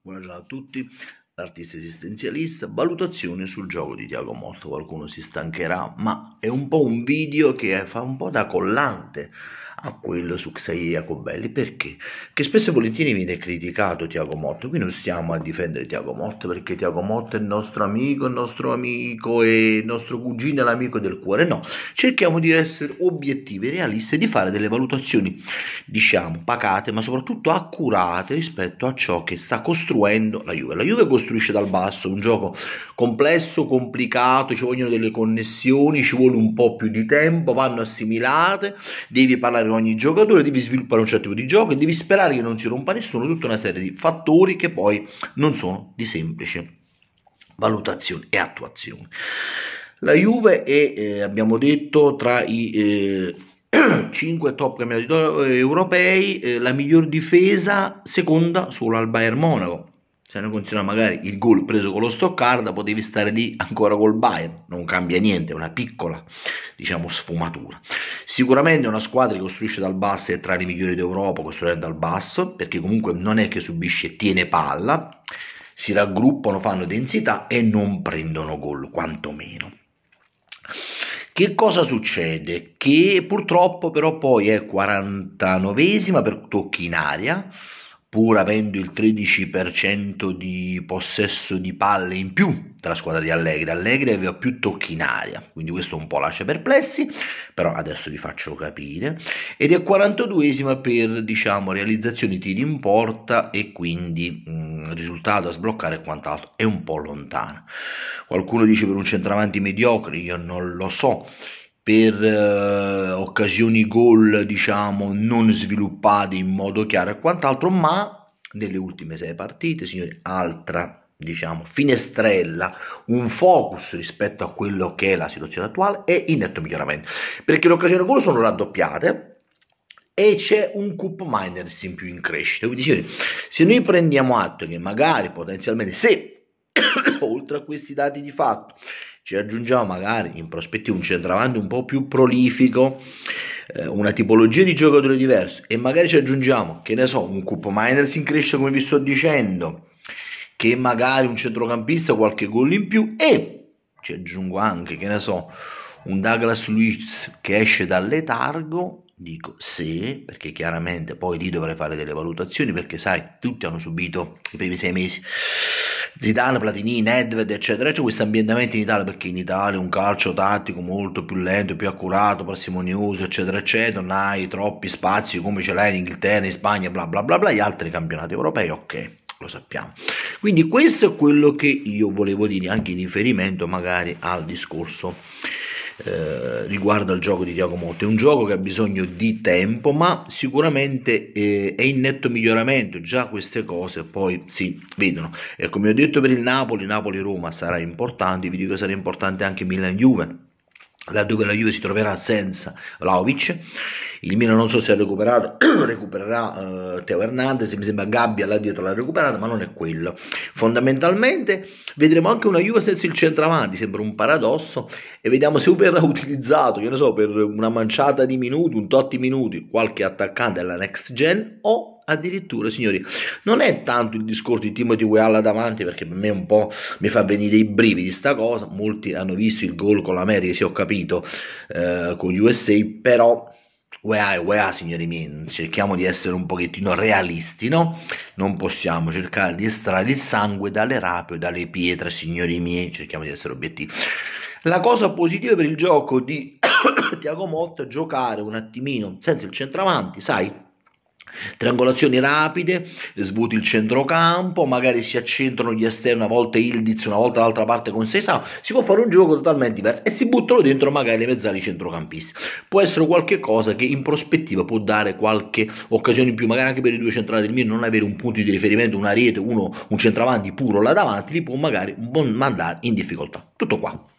Buonasera a tutti, l'artista esistenzialista, valutazione sul gioco di Tiago Motta, qualcuno si stancherà, ma è un po' un video che fa un po' da collante a quello su Xavier Jacobelli. Perché? Perché spesso e volentieri viene criticato Tiago Motta. Qui non stiamo a difendere Tiago Motta perché Tiago Motta è il nostro amico, il nostro amico e il nostro cugino, l'amico del cuore. No, cerchiamo di essere obiettivi, realisti e di fare delle valutazioni, diciamo, pacate, ma soprattutto accurate rispetto a ciò che sta costruendo la Juve. La Juve costruisce dal basso un gioco complesso, complicato, ci vogliono delle connessioni, ci vuole un po' più di tempo, vanno assimilate, devi parlare migliorare ogni giocatore, devi sviluppare un certo tipo di gioco e devi sperare che non si rompa nessuno, tutta una serie di fattori che poi non sono di semplice valutazione e attuazione. La Juve è, eh, abbiamo detto, tra i eh, 5 top campionati eh, europei, eh, la miglior difesa, seconda solo al Bayern Monaco se non considera magari il gol preso con lo Stoccarda, potevi stare lì ancora col Bayern, non cambia niente, è una piccola diciamo, sfumatura. Sicuramente è una squadra che costruisce dal basso e tra le migliori d'Europa, costruendo dal basso, perché comunque non è che subisce, tiene palla, si raggruppano, fanno densità e non prendono gol, quantomeno. Che cosa succede? Che purtroppo però poi è 49esima per tocchi in aria, pur avendo il 13% di possesso di palle in più della squadra di Allegri. Allegri aveva più tocchi in aria, quindi questo un po' lascia perplessi, però adesso vi faccio capire. Ed è 42esima per diciamo, realizzazioni tiri in porta e quindi mh, mm, risultato a sbloccare e quant'altro è un po' lontano. Qualcuno dice per un centravanti mediocre, io non lo so per eh, occasioni gol diciamo non sviluppate in modo chiaro e quant'altro ma nelle ultime sei partite signori altra diciamo finestrella un focus rispetto a quello che è la situazione attuale è in netto miglioramento perché le occasioni gol sono raddoppiate e c'è un cup miners in più in crescita quindi signori se noi prendiamo atto che magari potenzialmente se oltre a questi dati di fatto ci aggiungiamo magari in prospettiva un centravanti un po' più prolifico, eh, una tipologia di giocatore diverso e magari ci aggiungiamo, che ne so, un cupo Miners in crescita come vi sto dicendo, che magari un centrocampista qualche gol in più e ci aggiungo anche, che ne so, un Douglas Luiz che esce dal letargo dico se, perché chiaramente poi lì dovrei fare delle valutazioni, perché sai, tutti hanno subito i primi sei mesi. Zidane, Platini, Nedved, eccetera, c'è questo ambientamento in Italia perché in Italia un calcio tattico molto più lento, più accurato, parsimonioso, eccetera, eccetera, non hai troppi spazi come ce l'hai in Inghilterra, in Spagna, bla bla bla bla, gli altri campionati europei, ok, lo sappiamo. Quindi questo è quello che io volevo dire anche in riferimento magari al discorso eh, riguardo al gioco di Tiago Motta. È un gioco che ha bisogno di tempo, ma sicuramente eh, è in netto miglioramento. Già queste cose poi si vedono. E come ho detto per il Napoli, Napoli-Roma sarà importante. Vi dico che sarà importante anche Milan-Juve laddove la Juve si troverà senza Vlaovic il Milan non so se ha recuperato recupererà eh, Teo Hernandez mi sembra Gabbia là dietro l'ha recuperata ma non è quello fondamentalmente vedremo anche una Juve senza il centravanti sembra un paradosso e vediamo se verrà utilizzato io ne so per una manciata di minuti un tot di minuti qualche attaccante alla next gen o addirittura signori non è tanto il discorso di Timothy Wealla davanti perché per me un po' mi fa venire i brividi sta cosa molti hanno visto il gol con l'America se ho capito eh, con USA però UEA e UEA signori miei cerchiamo di essere un pochettino realisti no? non possiamo cercare di estrarre il sangue dalle rape o dalle pietre signori miei cerchiamo di essere obiettivi la cosa positiva per il gioco di Tiago Motta giocare un attimino senza il centravanti sai Triangolazioni rapide, svuoti il centrocampo, magari si accentrano gli esterni, una volta Ildiz, una volta l'altra parte con Sesao, si può fare un gioco totalmente diverso e si buttano dentro magari le mezzali centrocampisti. Può essere qualcosa che in prospettiva può dare qualche occasione in più, magari anche per i due centrali del Milan, non avere un punto di riferimento, una rete, uno, un centravanti puro là davanti, li può magari mandare in difficoltà. Tutto qua.